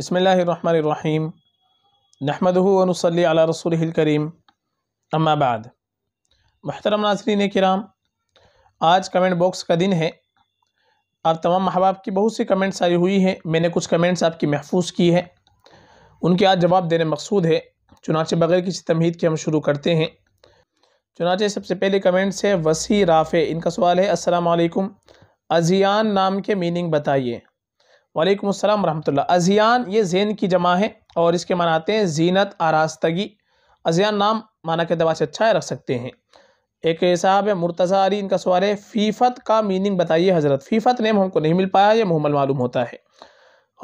बसमीम नहमदनसली रसूल करीम अम्माबाद महतरम नाजरीन कराम आज कमेंट बॉक्स का दिन है और तमाम अहबाब की बहुत सी कमेंट्स आई हुई हैं मैंने कुछ कमेंट्स आपकी महफूज की है उनके आज जवाब देने मकसूद है चुनाचे बगैर किसी तमहीद के हम शुरू करते हैं चुनाचे सबसे पहले कमेंट्स है वसी राफ़े इनका सवाल है अस्सलाम वालेकुम अजियान नाम के मीनिंग बताइए वालेकुम अस्सलाम रहमतुल्लाह अजियान ये जैन की जमा है और इसके माना आते हैं जीनत आरास्तगी अजियान नाम माना के दवा से अच्छा है रख सकते हैं एक साहब है मुर्तज़ा अली इनका सवाल है फ़ीफ़त का मीनिंग बताइए हज़रत फ़ीफ़त नेम हमको नहीं मिल पाया ये मुहमल मालूम होता है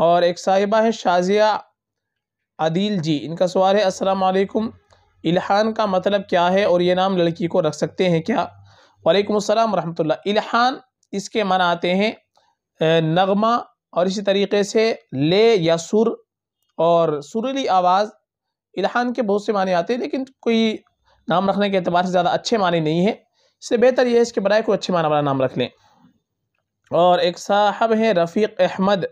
और एक साहिबा है शाजिया अदील जी इनका सवाल है असलकुम इल्हान का मतलब क्या है और ये नाम लड़की को रख सकते हैं क्या वालेकुम अस्सलाम रहमतुल्लाह इल्हान इसके माना आते हैं नगमा और इसी तरीके से ले या सुर और सुरली आवाज़ इलाहान के बहुत से माने आते हैं लेकिन कोई नाम रखने के अतबार से ज़्यादा अच्छे माने नहीं है इससे बेहतर यह है इसके बराए कोई अच्छे माना वाला नाम रख लें और एक साहब हैं रफ़ीक अहमद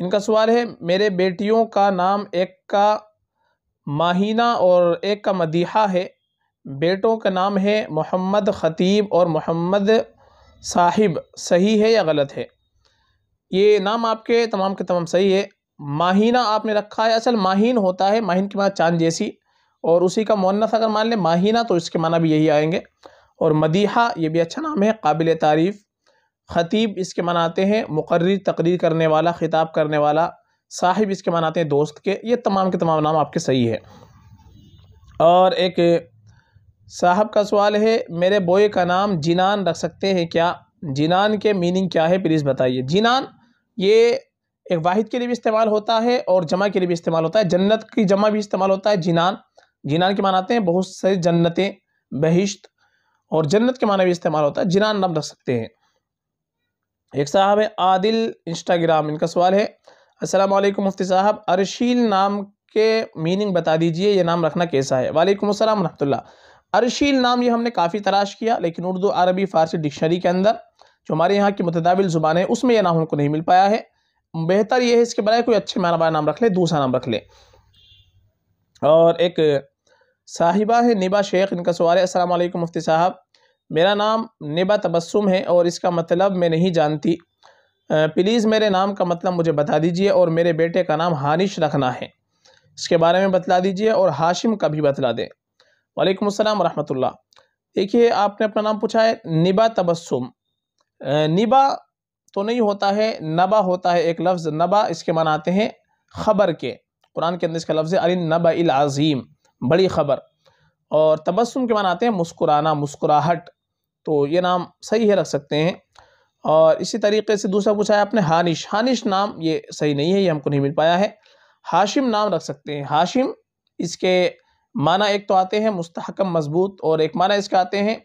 इनका सवाल है मेरे बेटियों का नाम एक का माहीना और एक का मदीहा है बेटों का नाम है मोहम्मद ख़तीब और मोहम्मद साहिब सही है या गलत है ये नाम आपके तमाम के तमाम सही है माहीना आपने रखा है असल माहीन होता है माहीन के माना चांद जैसी और उसी का मुन्नस अगर मान लें माहीना तो इसके माना भी यही आएंगे और मदीहा ये भी अच्छा नाम है काबिल तारीफ़ ख़तीब इसके माना आते हैं मुकर्र तकरीर करने वाला ख़िताब करने वाला साहिब इसके माना आते हैं दोस्त के ये तमाम के तमाम नाम आपके सही है और एक साहब का सवाल है मेरे बोए का नाम जिनान रख सकते हैं क्या जिनान के मीनिंग क्या है प्लीज़ बताइए जिनान ये एक वाहिद के लिए भी इस्तेमाल होता है और जमा के लिए भी इस्तेमाल होता है जन्नत की जमा भी इस्तेमाल होता है जिनान जिनान के मानाते हैं बहुत से जन्नतें बहिश्त और जन्नत के माना भी इस्तेमाल होता है जिनान नाम रख सकते हैं एक साहब है आदिल इंस्टाग्राम इनका सवाल है असलम मुफ्ती साहब अरशील नाम के मीनिंग बता दीजिए यह नाम रखना कैसा है वालेकुम असलम वरहमल अरशील नाम ये हमने काफ़ी तलाश किया लेकिन उर्दू अरबी फ़ारसी डिक्शनरी के अंदर जो हमारे यहाँ की मतदाविल ज़ुबान है उसमें यह नाम हमको नहीं मिल पाया है बेहतर यह है इसके बनाए कोई अच्छे माना नाम रख लें दूसरा नाम रख लें और एक साहिबा है निबा शेख इनका सवाल है अस्सलाम मुफ्ती साहब मेरा नाम निबा तबस्सुम है और इसका मतलब मैं नहीं जानती प्लीज़ मेरे नाम का मतलब मुझे बता दीजिए और मेरे बेटे का नाम हानिश रखना है इसके बारे में बतला दीजिए और हाशिम का भी बतला दें वालेकुम असलम रहमतुल्लाह देखिए आपने अपना नाम पूछा है निबा तबस्सुम निबा तो नहीं होता है नबा होता है एक लफ्ज़ नबा इसके मान आते हैं ख़बर के कुरान के अंदर इसका लफ्ज़ है अली नब अज़ीम बड़ी ख़बर और तबस्म के मान आते हैं मुस्कुराना मुस्कुराहट तो ये नाम सही है रख सकते हैं और इसी तरीके से दूसरा पूछा है आपने हानिश हानिश नाम ये सही नहीं है ये हमको नहीं मिल पाया है हाशिम नाम रख सकते हैं हाशिम इसके माना एक तो आते हैं मुस्तकम मजबूत और एक माना इसके आते हैं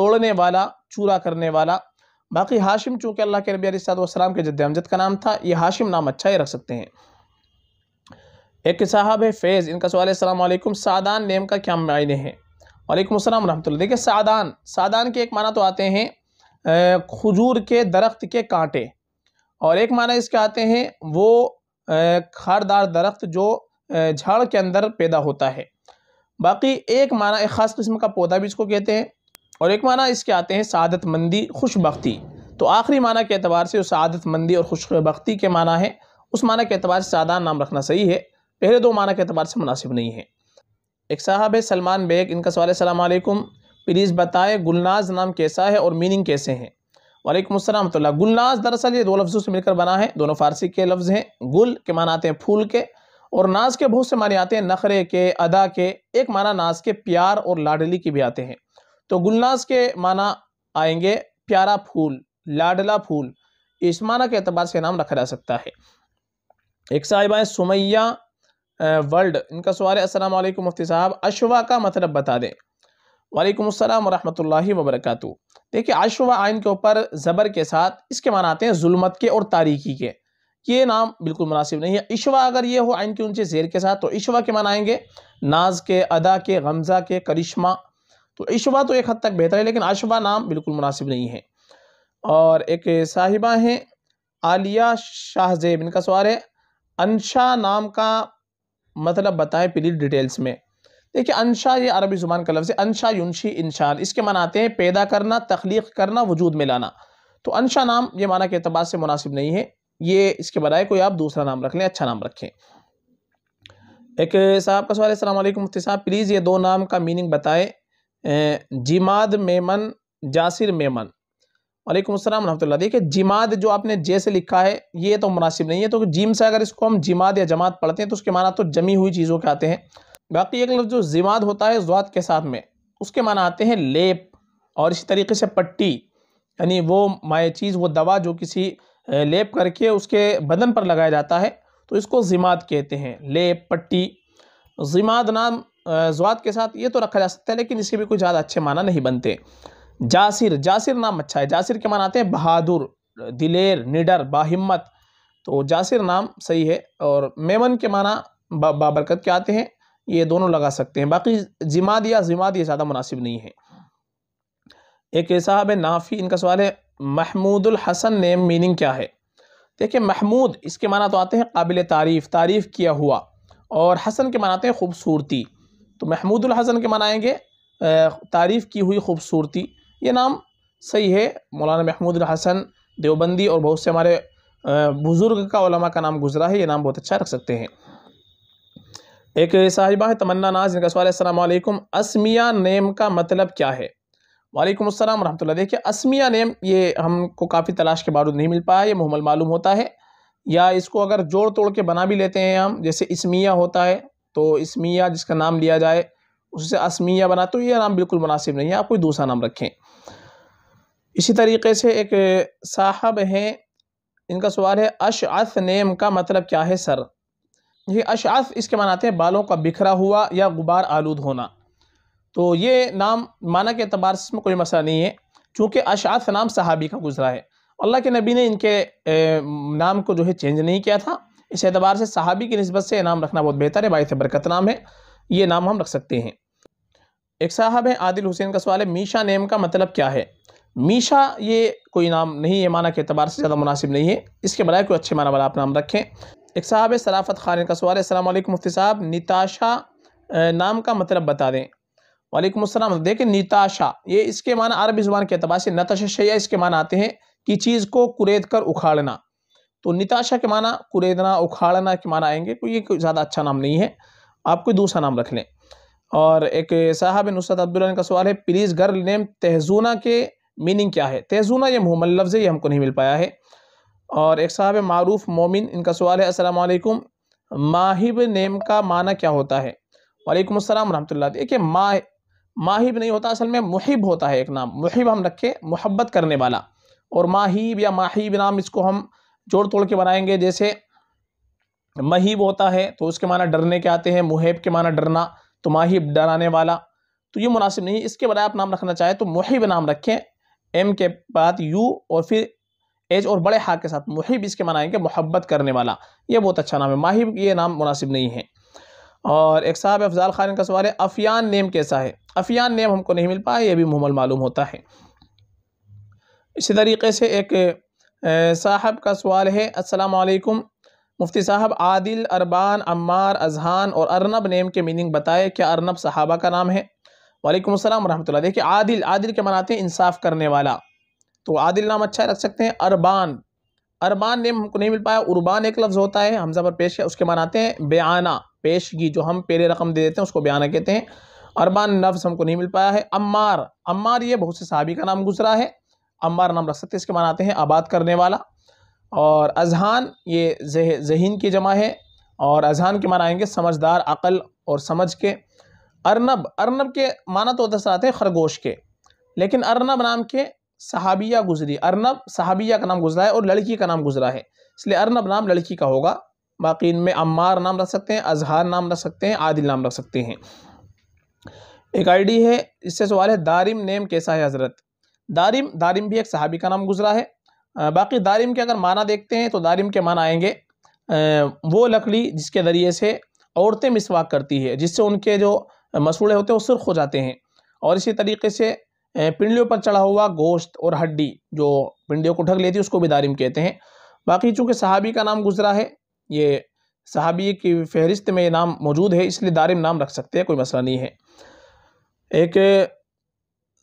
तोड़ने वाला चूरा करने वाला बाकी हाशिम चूँकि अल्लाह के नबी सलाम के जद का नाम था ये हाशिम नाम अच्छा ही रख सकते हैं एक साहब है फैज़ इनका सवाल है सादान नेम का क्या मायने हैं वालेकुम अस्सलाम रहमतुल्लाह देखिए सादान सादान के एक माना तो आते हैं खजूर के दरख्त के कांटे और एक माना इसके आते हैं वो खारदार दरख्त जो झाड़ के अंदर पैदा होता है बाकी एक माना एक ख़ास किस्म का पौधा भी इसको कहते हैं और एक माना इसके आते हैं मंदी खुशबी तो आखिरी माना के अतबार से मंदी और खुशबी के माना है उस माना के अतबार से सादा नाम रखना सही है पहले दो माना के अतबार से मुनासिब नहीं है एक साहब है सलमान बेग इनका सवाल सलामकुम प्लीज़ बताएं गुलनाज नाम कैसा है और मीनिंग कैसे हैं वालेकुम असलम गुलनाज दरअसल ये दो लफ्ज़ों से मिलकर बना है दोनों फारसी के लफ्ज़ हैं गुल के माना आते हैं फूल के और नाज के बहुत से माने आते हैं नखरे के अदा के एक माना नाज के प्यार और लाडली के भी आते हैं तो गुलनाज के माना आएंगे प्यारा फूल लाडला फूल इस माना के अतबार से नाम रखा जा सकता है एक साहिब है सुमैया वर्ल्ड इनका सवाल है असल मुफ्ती साहब अशवा का मतलब बता दें वालेकुम अस्सलाम वरहमतुल्लाहि वबरकत देखिए अशवा आयन के ऊपर ज़बर के साथ इसके माना आते हैं जुल्मत के और तारीकी के ये नाम बिल्कुल मुनासिब नहीं है इशवा अगर ये हो आयन की ऊंचे जेर के साथ तो इशवा के माना आएंगे नाज के अदा के गमज़ा के करिश्मा तो इशुबा तो एक हद तक बेहतर है लेकिन अशुबा नाम बिल्कुल मुनासिब नहीं है और एक साहिबा हैं आलिया शाहजेब इनका सवाल है अनशा नाम का मतलब बताएं प्लीज डिटेल्स में देखिए अनशा ये अरबी ज़ुबान का लफ्ज़ है अनशा युनशी इंशान इसके मनाते हैं पैदा करना तख्लीक करना वजूद में लाना तो अनशा नाम ये माना के अतबार से मुनासिब नहीं है ये इसके बजाय कोई आप दूसरा नाम रख लें अच्छा नाम रखें एक साहब का सवाल है अलैक्म मुफ्ती साहब प्लीज़ ये दो नाम का मीनिंग बताएं जिमाद मेमन जासिर मेमन वालेकुम अस्सलाम रहमतुल्लाह देखिए जिमाद जो आपने जे से लिखा है ये तो मुनासिब नहीं है तो जिम से अगर इसको हम जिमाद या जमात पढ़ते हैं तो उसके माना तो जमी हुई चीज़ों के आते हैं बाकी एक लफ्ज़ जो जिमाद होता है जुआत के साथ में उसके माना आते हैं लेप और इसी तरीके से पट्टी यानी वो माए चीज़ वो दवा जो किसी लेप करके उसके बदन पर लगाया जाता है तो इसको जिमाद कहते हैं लेप पट्टी जिमाद नाम जवात के साथ ये तो रखा जा सकता है लेकिन इसके भी कोई ज़्यादा अच्छे माना नहीं बनते जासिर जासिर नाम अच्छा है जासिर के मान आते हैं बहादुर दिलेर निडर बाहिम्मत तो जासिर नाम सही है और मेमन के माना बाबरकत के आते हैं ये दोनों लगा सकते हैं बाकी जिमाद या जिमाद ये ज़्यादा मुनासिब नहीं है एक साहब है नाफी इनका सवाल है महमूदुल हसन नेम मीनिंग क्या है देखिए महमूद इसके माना तो आते हैं काबिल तारीफ़ तारीफ़ किया हुआ और हसन के मानाते हैं खूबसूरती तो महमूदुल हसन के मनाएंगे तारीफ़ की हुई खूबसूरती ये नाम सही है मौलाना महमूद हसन देवबंदी और बहुत से हमारे बुज़ुर्ग का उलमा का नाम गुजरा है ये नाम बहुत अच्छा रख सकते हैं एक साहिबा है तमन्ना नाज जिनका सवाल है असमिया नेम का मतलब क्या है वालेकुम अस्सलाम वरह देखिए असमिया नेम ये हमको काफ़ी तलाश के बारूद नहीं मिल पाया ये मुहमल मालूम होता है या इसको अगर जोड़ तोड़ के बना भी लेते हैं हम जैसे इसमिया होता है तो इसमिया जिसका नाम लिया जाए उससे असमिया बना तो यह नाम बिल्कुल मुनासिब नहीं है आप कोई दूसरा नाम रखें इसी तरीके से एक साहब हैं इनका सवाल है अशअस नेम का मतलब क्या है सर ये अशअस इसके मनाते हैं बालों का बिखरा हुआ या गुबार आलूद होना तो ये नाम माना के अतबार से इसमें कोई मसला नहीं है चूँकि अशात नाम सहाबी का गुजरा है अल्लाह के नबी ने इनके नाम को जो है चेंज नहीं किया था इस एतबार से सहाबी की नस्बत से नाम रखना बहुत बेहतर है बायस बरकत नाम है ये नाम हम रख सकते हैं एक साहब हैं आदिल हुसैन का सवाल है मीशा नेम का मतलब क्या है मीशा ये कोई नाम नहीं है माना के अतबार से ज़्यादा मुनासिब नहीं है इसके बजाय कोई अच्छे माना वाला आप नाम रखें एक साहब है सराफत खान का सवाल है अलैक्म मुफ्ती साहब नीताशा नाम का मतलब बता दें वालेकुम असलम देखें निताशा ये इसके माना अरबी ज़ुबान के अतबार से नताशा शैया इसके माना आते हैं कि चीज़ को कुरेद कर उखाड़ना तो निताशा के माना कुरेदना उखाड़ना के माना आएंगे कोई ये कोई ज़्यादा अच्छा नाम नहीं है आप कोई दूसरा नाम रख लें और एक साहब नुसरत अब्दुल्ला का सवाल है प्लीज़ गर्ल नेम तहजूना के मीनिंग क्या है तहजूना ये मोहम्मद लफ्ज़ है ये हमको नहीं मिल पाया है और एक साहब मरूफ मोमिन इनका सवाल है असलकुम माहिब नेम का माना क्या होता है वालेकुम अस्सलाम वरह देखिए माह माहिब नहीं होता असल में मुहिब होता है एक नाम मुहिब हम रखें मोहब्बत करने वाला और माहिब या माहिब नाम इसको हम जोड़ तोड़ के बनाएंगे जैसे महीब होता है तो उसके माना डरने के आते हैं मुहेब के माना डरना तो माहिब डराने वाला तो ये मुनासिब नहीं इसके बजाय आप नाम रखना चाहें तो मुहिब नाम रखें एम के बाद यू और फिर एज और बड़े हाक के साथ मुहिब इसके माना आएंगे मोहब्बत करने वाला ये बहुत अच्छा नाम है माहिब ये नाम मुनासिब नहीं है और एक साहब अफजाल खान का सवाल है अफियान नेम कैसा है अफियान नेम हमको नहीं मिल पाया ये भी मुहमल मालूम होता है इसी तरीके से एक साहब का सवाल है अस्सलाम वालेकुम मुफ्ती साहब आदिल अरबान अम्मार अजहान और अरनब नेम के मीनिंग बताए क्या अरनब सहाबा का नाम है वालेकुम अस्सलाम रहमतुल्लाह देखिए आदिल आदिल के मनाते हैं इंसाफ करने वाला तो आदिल नाम अच्छा रख सकते हैं अरबान अरबान नेम हमको नहीं मिल पाया उर्बान एक लफ्ज़ होता है हमजा पर पेश उसके मनाते हैं बयाना पेशगी जो हम पहले रकम दे देते हैं उसको बयाना कहते हैं अरबान लफ्ज़ हमको नहीं मिल पाया है अम्मार अम्मार ये बहुत से साहबी का नाम गुजरा है अम्बार नाम रख सकते इसके मान आते हैं आबाद करने वाला और अजहान ये जह, जहीन की जमा है और अजहान के माना आएंगे समझदार अकल और समझ के अर्नब अरनब के माना तो दस आते हैं खरगोश के लेकिन अर्नब नाम के सहाबिया गुजरी अर्नब सहाबिया का नाम गुजरा है और लड़की का नाम गुजरा है इसलिए अर्नब नाम लड़की का होगा बाकी इनमें अम्मार नाम रख सकते हैं अजहार नाम रख सकते हैं आदिल नाम रख सकते हैं एक आईडी है इससे सवाल है दारिम नेम कैसा है हज़रत दारिम दारिम भी एक सहाबी का नाम गुजरा है बाकी दारिम के अगर माना देखते हैं तो दारिम के माना आएंगे वो लकड़ी जिसके ज़रिए से औरतें मिसवाक करती है जिससे उनके जो मसूड़े होते हैं वो सुर्ख हो जाते हैं और इसी तरीके से पिंडियों पर चढ़ा हुआ गोश्त और हड्डी जो पिंडियों को ढक लेती है उसको भी दारिम कहते हैं बाकी चूँकि सहाबी का नाम गुजरा है ये सहाबी की फहरिस्त में ये नाम मौजूद है इसलिए दारिम नाम रख सकते हैं कोई मसला नहीं है एक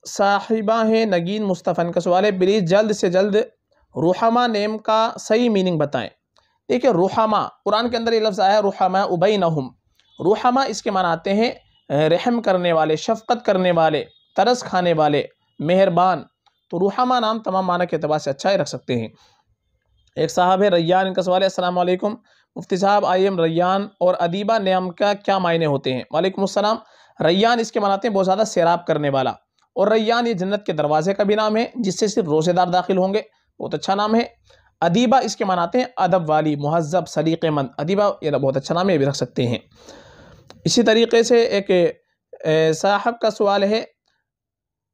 साहिबा हैं नगीन मुस्तफ़ा इनका सवाल है प्लीज़ जल्द से जल्द रुहमा नेम का सही मीनिंग बताएं देखिए रुहमा कुरान के अंदर ये लफ्ज़ आया रुहमा उबई नहम रुहमा इसके माना आते हैं रहम करने वाले शफकत करने वाले तरस खाने वाले मेहरबान तो रुहमा नाम तमाम माना के अतबार से अच्छा ही रख सकते हैं एक साहब है रैयान इनका सवाल है असलम मुफ्ती साहब आई एम रैयान और अदीबा नाम का क्या मायने होते हैं वालेकुम असलम रैयान इसके मनाते हैं बहुत ज़्यादा सैराब करने वाला और रैयान ये जन्नत के दरवाजे का भी नाम है जिससे सिर्फ रोजेदार दाखिल होंगे बहुत अच्छा नाम है अदीबा इसके मनाते हैं अदब वाली महजब सलीक़ेमंद अदीबा ये तो बहुत अच्छा नाम है ये भी रख सकते हैं इसी तरीके से एक साहब का सवाल है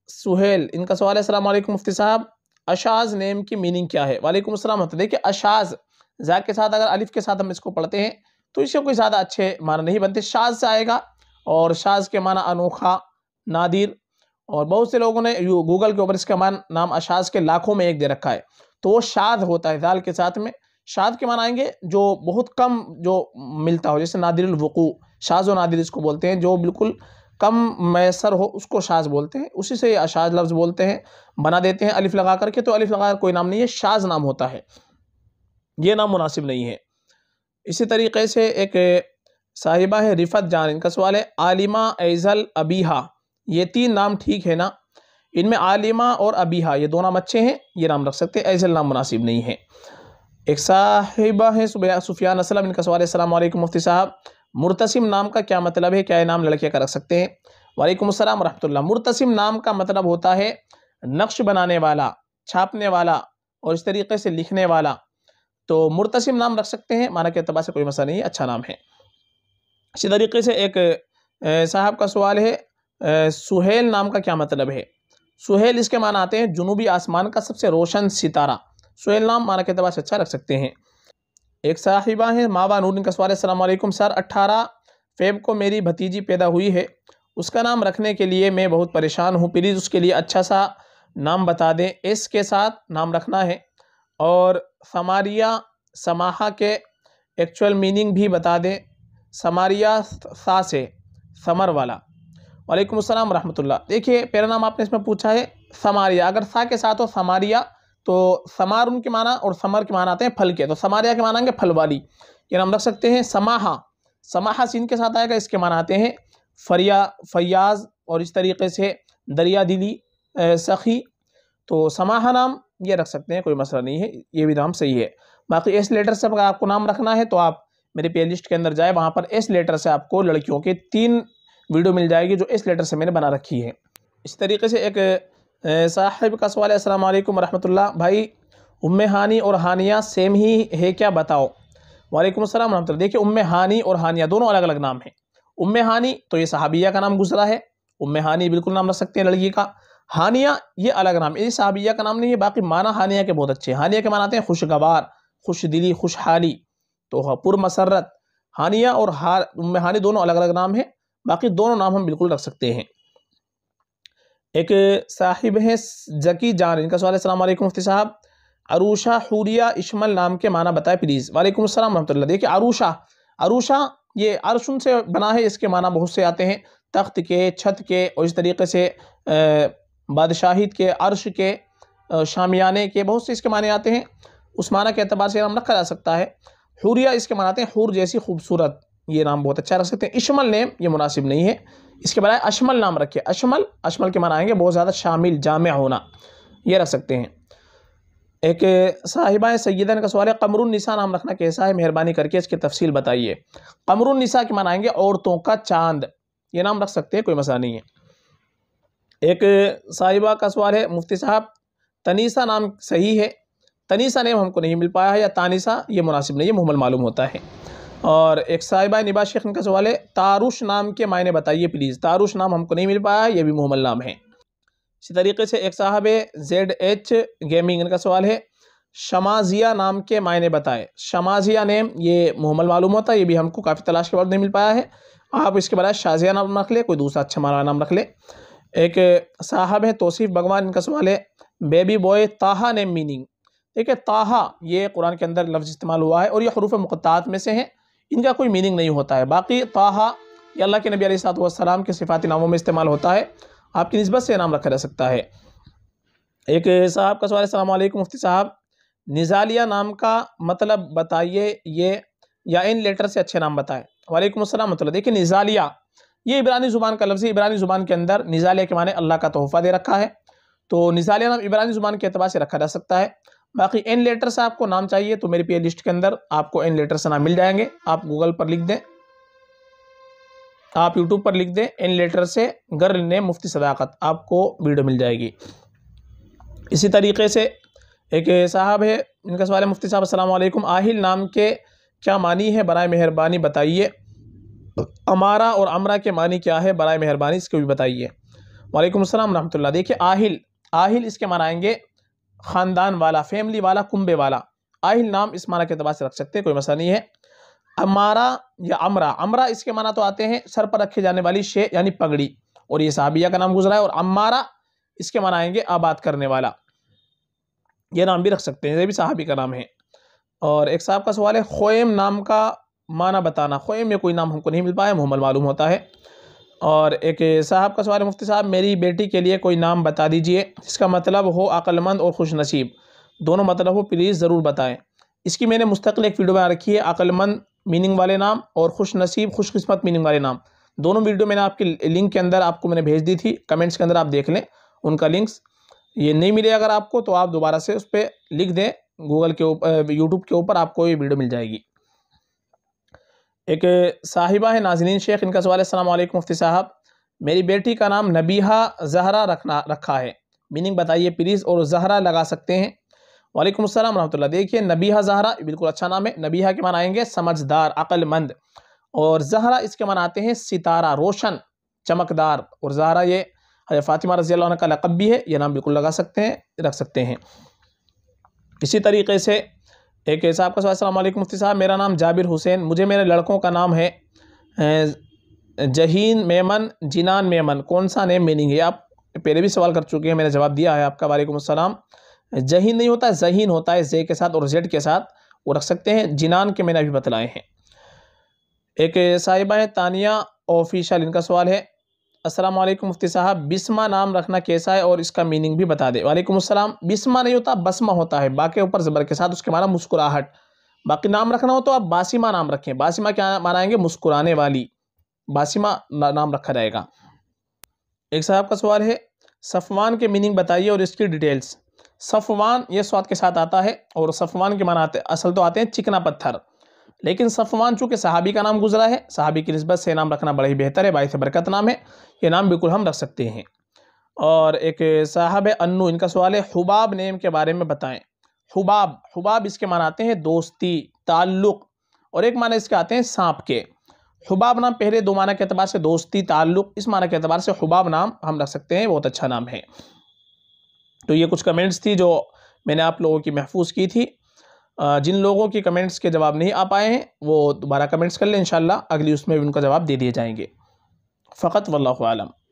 सुहेल इनका सवाल है सलाम मुफ्ती साहब अशाज नेम की मीनिंग क्या है वालेकुम असलम देखिए अशाज जा के साथ अगर अलिफ के साथ हम इसको पढ़ते हैं तो इसे कोई ज़्यादा अच्छे माना नहीं बनते शाज से आएगा और शाज के माना अनोखा नादिर और बहुत से लोगों ने गूगल के ऊपर इसका मान नाम अशाज के लाखों में एक दे रखा है तो वो शाद होता है दाल के साथ में शाद के मान आएंगे जो बहुत कम जो मिलता हो जैसे नादिर वकू शाज व नादिर इसको बोलते हैं जो बिल्कुल कम मैसर हो उसको शाज बोलते हैं उसी से अशाज लफ्ज़ बोलते हैं बना देते हैं अलिफ लगा करके तो अलिफ लगा कर कोई नाम नहीं है शाज नाम होता है ये नाम मुनासिब नहीं है इसी तरीके से एक साहिबा है रिफत जान इनका सवाल है आलिमा एज़ल अबीहा ये तीन नाम ठीक है ना इनमें आलिमा और अबीहा ये दो नाम अच्छे हैं ये नाम रख सकते हैं ऐसे नाम मुनासिब नहीं है एक साहिबा है सुफियान असलम इनका सवाल है मुफ्ती साहब मुरतसिम नाम का क्या मतलब है क्या नाम लड़के का रख सकते हैं वालेकुम असलम वरहमल्ला मुरतसिम नाम का मतलब होता है नक्श बनाने वाला छापने वाला और इस तरीके से लिखने वाला तो मुरतसिम नाम रख सकते हैं माना के अतबा से कोई मसला नहीं है अच्छा नाम है इसी तरीके से एक साहब का सवाल है सुहेल नाम का क्या मतलब है सुहेल इसके मान आते हैं जुनूबी आसमान का सबसे रोशन सितारा सुहेल नाम माना के अतबार से अच्छा रख सकते हैं एक साहिबा हैं मावा नूरिन कसवार असल सर अट्ठारह फेब को मेरी भतीजी पैदा हुई है उसका नाम रखने के लिए मैं बहुत परेशान हूँ प्लीज़ उसके लिए अच्छा सा नाम बता दें एस के साथ नाम रखना है और समारिया समाहा के एक्चुअल मीनिंग भी बता दें समारिया सा से समर वाला वालेकुम अस्सलाम रहमतुल्लाह देखिए पहला नाम आपने इसमें पूछा है समारिया अगर सा के साथ हो समारिया तो समार उनके माना और समर के माना आते हैं फल के तो समारिया के माना आएंगे फल वाली ये नाम रख सकते हैं समाहा समाहा सीन के साथ आएगा इसके माना आते हैं फरिया फयाज और इस तरीके से दरिया दिली सखी तो समाहा नाम ये रख सकते हैं कोई मसला नहीं है ये भी नाम सही है बाकी एस लेटर से अगर आपको नाम रखना है तो आप मेरे प्ले लिस्ट के अंदर जाए वहाँ पर एस लेटर से आपको लड़कियों के तीन वीडियो मिल जाएगी जो इस लेटर से मैंने बना रखी है इस तरीके से एक साहिब का सवाल है असलम वरहमतुल्ला भाई उम हानी और हानिया सेम ही है क्या बताओ वालेकुम अस्सलाम वरह देखिए उम हानी और हानिया दोनों अलग अलग नाम हैं उम हानी तो ये सहाबिया का नाम गुजरा है उम हानी बिल्कुल नाम रख सकते हैं लड़की का हानिया ये अलग नाम ये सहाबिया का नाम नहीं है बाकी माना हानिया के बहुत अच्छे हानिया के मानाते हैं खुशगवार खुश दिली खुशहाली तो पुरमसरत हानिया और हार उम हानी दोनों अलग अलग नाम है बाकी दोनों नाम हम बिल्कुल रख सकते हैं एक साहिब हैं जकी जान इनका सवाल है सलामकुम मुफ्ती साहब अरूषा हूरिया इशमल नाम के माना बताए प्लीज़ वालेकुम असलम वरहमल देखिए अरूषा अरूषा ये अरसुन से बना है इसके माना बहुत से आते हैं तख्त के छत के और इस तरीके से बादशाहित के अरश के शामियाने के बहुत से इसके माने आते हैं उस माना के अतबार से नाम रखा जा सकता है हूरिया इसके आते हैं हूर जैसी खूबसूरत ये नाम बहुत अच्छा रख सकते हैं इशमल नेम ये मुनासिब नहीं है इसके बजाय अशमल नाम रखिए अशमल अशमल के माना आएंगे बहुत ज़्यादा शामिल जाम होना ये रख सकते हैं एक साहिबा सैदन का सवाल है कमरुलनिसा नाम रखना कैसा है मेहरबानी करके इसकी तफसील बताइए कमरुलनिसा के मनाएँगे औरतों का चांद ये नाम रख सकते हैं कोई मसा नहीं है एक साहिबा का सवाल है मुफ्ती साहब तनीसा नाम सही है तनीसा नेम हमको नहीं मिल पाया है या तानिसा ये मुनासिब नहीं है मुहमल मालूम होता है और एक साहिबा निबा शेख इनका सवाल है तारुश नाम के मायने बताइए प्लीज़ तारुश नाम हमको नहीं मिल पाया ये भी मोहम्मद नाम है इसी तरीके से एक साहब है जेड एच गेमिंग इनका सवाल है शमाजिया नाम के मायने बताएं शमाजिया नेम ये मोहम्मद मालूम होता है ये भी हमको काफ़ी तलाश के बाद नहीं मिल पाया है आप इसके बजाय शाजिया नाम रख ले कोई दूसरा अच्छा मारा नाम रख ले एक साहब है तोसीफ़ भगवान इनका सवाल है baby boy Taha name meaning ठीक है ताहा ये कुरान के अंदर लफ्ज़ इस्तेमाल हुआ है और ये हरूफ मुक़ात में से हैं इनका कोई मीनिंग नहीं होता है बाकी ताहा ये अल्लाह के नबी अलैहिस्सलाम के सिफाती नामों में इस्तेमाल होता है आपकी नस्बत से नाम रखा जा सकता है एक साहब का सवाल असल मुफ्ती साहब निज़ालिया नाम का मतलब बताइए ये या इन लेटर से अच्छे नाम बताएं वालेकुम मतलब देखिए निज़ालिया ये इबरानी ज़ुबान का लफ्ज़ इबरानी ज़ुबान के अंदर निज़ालिया के माने अल्लाह का तोहफ़ा दे रखा है तो निज़ालिया नाम इबरानी ज़ुबान के अतबार से रखा जा सकता है बाकी एन लेटर से आपको नाम चाहिए तो मेरी पे लिस्ट के अंदर आपको एन लेटर से नाम मिल जाएंगे आप गूगल पर लिख दें आप यूट्यूब पर लिख दें एन लेटर से गर्ल ने मुफ्ती सदाकत आपको वीडियो मिल जाएगी इसी तरीके से एक साहब है इनका सवाल है मुफ्ती साहब असल आहिल नाम के क्या मानी है बरए मेहरबानी बताइए अमारा और अमरा के मानी क्या है बरए मेहरबानी इसको भी बताइए वालेकुम अस्सलाम रहमतुल्लाह देखिए आहिल आहिल इसके मनाएँगे ख़ानदान वाला फैमिली वाला कुंबे वाला आहिल नाम इस माना के अतबार से रख सकते हैं कोई मसला नहीं है अमारा या अमरा अमरा इसके माना तो आते हैं सर पर रखे जाने वाली शे यानी पगड़ी और ये साहबिया का नाम गुजरा है और अमारा इसके माना आएंगे आबाद करने वाला ये नाम भी रख सकते हैं ये भी साहबी का नाम है और एक साहब का सवाल है खोएम नाम का माना बताना खोएम में कोई नाम हमको नहीं मिल पाया मुहमल मालूम होता है और एक साहब का सवाल है मुफ्ती साहब मेरी बेटी के लिए कोई नाम बता दीजिए जिसका मतलब हो अक्लमंद और खुश नसीब दोनों मतलब हो प्लीज़ ज़रूर बताएं इसकी मैंने मुस्तकिल एक वीडियो बना रखी है अक्लमंद मीनिंग वाले नाम और खुश नसीब खुशकस्मत मीनिंग वाले नाम दोनों वीडियो मैंने आपके लिंक के अंदर आपको मैंने भेज दी थी कमेंट्स के अंदर आप देख लें उनका लिंक्स ये नहीं मिले अगर आपको तो आप दोबारा से उस पर लिख दें गूगल के ऊपर यूट्यूब के ऊपर आपको ये वीडियो मिल जाएगी एक साहिबा है नाजरीन शेख इनका सवाल है मुफ्ती साहब मेरी बेटी का नाम नबीहा जहरा रखना रखा है मीनिंग बताइए प्लीज़ और जहरा लगा सकते हैं वालेकुम अस्सलाम रहमतुल्लाह देखिए नबीहा जहरा बिल्कुल अच्छा नाम है नबीहा के मन आएंगे समझदार अक्लमंद और जहरा इसके मन आते हैं सितारा रोशन चमकदार और जहरा ये फ़ातिमा रजी का लकब भी है यह नाम बिल्कुल लगा सकते हैं रख सकते हैं इसी तरीके से एक ऐसा आपका सवाल असल मुफ्ती साहब मेरा नाम जाबिर हुसैन मुझे मेरे लड़कों का नाम है जहीन मेमन जिनान मेमन कौन सा नेम मीनिंग है आप पहले भी सवाल कर चुके हैं मैंने जवाब दिया है आपका वालेकुम असलम जहीन नहीं होता जहीन होता है जे के साथ और जेड के साथ वो रख सकते हैं जिनान के मैंने अभी बतलाए हैं एक साहिबा है तानिया ऑफिशल इनका सवाल है अस्सलाम वालेकुम मुफ्ती साहब बिस्मा नाम रखना कैसा है और इसका मीनिंग भी बता दे वालेकुम अस्सलाम बिस्मा नहीं होता बस्मा होता है बाके ऊपर ज़बर के साथ उसके माना मुस्कुराहट बाकी नाम रखना हो तो आप बासिमा नाम रखें बासिमा क्या मानाएंगे मुस्कुराने वाली बासिमा नाम रखा जाएगा एक साहब का सवाल है सफ़वान के मीनिंग बताइए और इसकी डिटेल्स सफ़वान ये स्वाद के साथ आता है और सफ़वान के माना आते असल तो आते हैं चिकना पत्थर लेकिन सफ़वान चूँकि सहाबी का नाम गुजरा है सहाबी की नस्बत से नाम रखना बड़ा ही बेहतर है बायस बरकत नाम है ये नाम बिल्कुल हम रख सकते हैं और एक साहब अन्नू इनका सवाल है हुबाब नेम के बारे में बताएं हुबाब हुबाब इसके माने आते हैं दोस्ती ताल्लुक़ और एक माना इसके आते हैं सांप के हुबाब नाम पहले दो माना के अतबार से दोस्ती ताल्लुक इस माना के अतबार से हुबाब नाम हम रख सकते हैं बहुत अच्छा नाम है तो ये कुछ कमेंट्स थी जो मैंने आप लोगों की महफूज की थी जिन लोगों के कमेंट्स के जवाब नहीं आ पाए हैं वो दोबारा कमेंट्स कर लें इन अगली उसमें भी उनका जवाब दे दिए जाएंगे फ़कत वल्लम